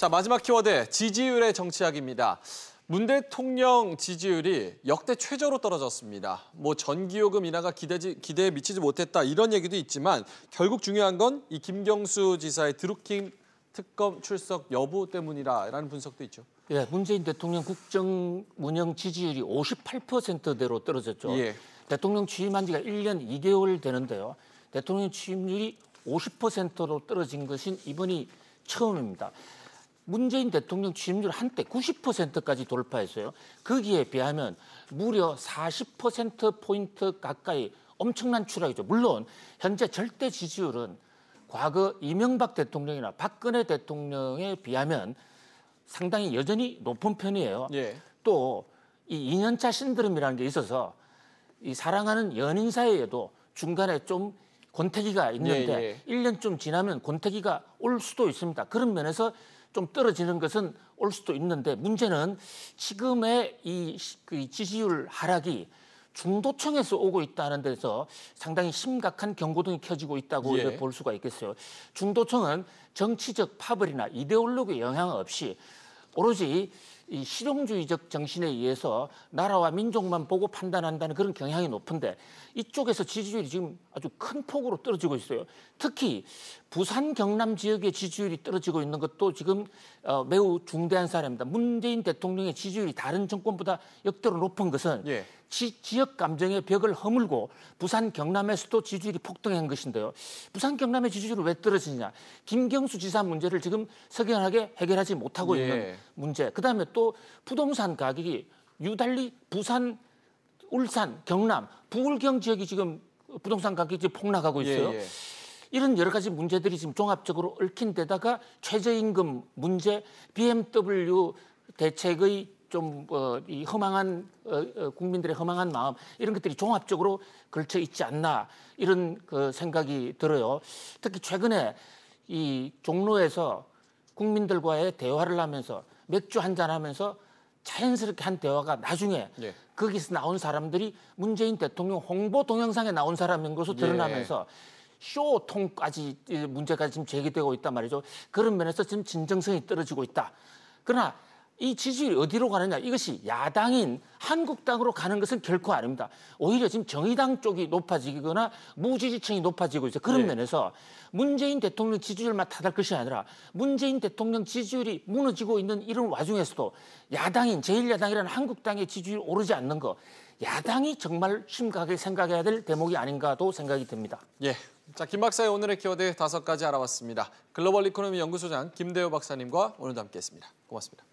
자, 마지막 키워드 지지율의 정치학입니다. 문 대통령 지지율이 역대 최저로 떨어졌습니다. 뭐 전기요금 인하가 기대지, 기대에 미치지 못했다 이런 얘기도 있지만 결국 중요한 건 이 김경수 지사의 드루킹 특검 출석 여부 때문이라는 분석도 있죠. 예, 문재인 대통령 국정 운영 지지율이 58%대로 떨어졌죠. 예. 대통령 취임한 지가 1년 2개월 되는데요. 대통령 취임률이 50%로 떨어진 것은 이번이 처음입니다. 문재인 대통령 취임률 한때 90%까지 돌파했어요. 거기에 비하면 무려 40%포인트 가까이 엄청난 추락이죠. 물론 현재 절대 지지율은 과거 이명박 대통령이나 박근혜 대통령에 비하면 상당히 여전히 높은 편이에요. 예. 또이 2년차 신드롬이라는 게 있어서 이 사랑하는 연인 사이에도 중간에 좀권태기가 있는데 예, 예. 1년쯤 지나면 권태기가올 수도 있습니다. 그런 면에서 좀 떨어지는 것은 올 수도 있는데 문제는 지금의 그 이 지지율 하락이 중도층에서 오고 있다는 데서 상당히 심각한 경고등이 켜지고 있다고 예. 볼 수가 있겠어요. 중도층은 정치적 파벌이나 이데올로기 영향 없이 오로지 이 실용주의적 정신에 의해서 나라와 민족만 보고 판단한다는 그런 경향이 높은데 이쪽에서 지지율이 지금 아주 큰 폭으로 떨어지고 있어요. 특히 부산 경남 지역의 지지율이 떨어지고 있는 것도 지금 어, 매우 중대한 사례입니다. 문재인 대통령의 지지율이 다른 정권보다 역대로 높은 것은 예. 지, 지역 감정의 벽을 허물고 부산 경남의 수도 지지율이 폭등한 것인데요. 부산 경남의 지지율이 왜 떨어지냐? 김경수 지사 문제를 지금 석연하게 해결하지 못하고 예. 있는 문제. 그다음에 또 부동산 가격이 유달리 부산, 울산, 경남, 부울경 지역이 지금 부동산 가격이 폭락하고 있어요. 예, 예. 이런 여러 가지 문제들이 지금 종합적으로 얽힌 데다가 최저임금 문제, BMW 대책의 좀 어, 이 허망한 어, 어 국민들의 허망한 마음 이런 것들이 종합적으로 걸쳐 있지 않나 이런 그 생각이 들어요. 특히 최근에 이 종로에서 국민들과의 대화를 하면서 맥주 한잔 하면서 자연스럽게 한 대화가 나중에 네. 거기서 나온 사람들이 문재인 대통령 홍보 동영상에 나온 사람인 것으로 네. 드러나면서 네. 쇼통까지 문제까지 지금 제기되고 있단 말이죠. 그런 면에서 지금 진정성이 떨어지고 있다. 그러나 이 지지율이 어디로 가느냐 이것이 야당인 한국당으로 가는 것은 결코 아닙니다. 오히려 지금 정의당 쪽이 높아지거나 무지지층이 높아지고 있어요. 그런 네. 면에서 문재인 대통령 지지율만 타달 것이 아니라 문재인 대통령 지지율이 무너지고 있는 이런 와중에서도 야당인 제1야당이라는 한국당의 지지율 이 오르지 않는 거 야당이 정말 심각하게 생각해야 될 대목이 아닌가도 생각이 듭니다. 예. 자, 김 박사의 오늘의 키워드 다섯 가지 알아봤습니다. 글로벌 이코노미 연구소장 김대호 박사님과 오늘도 함께했습니다. 고맙습니다.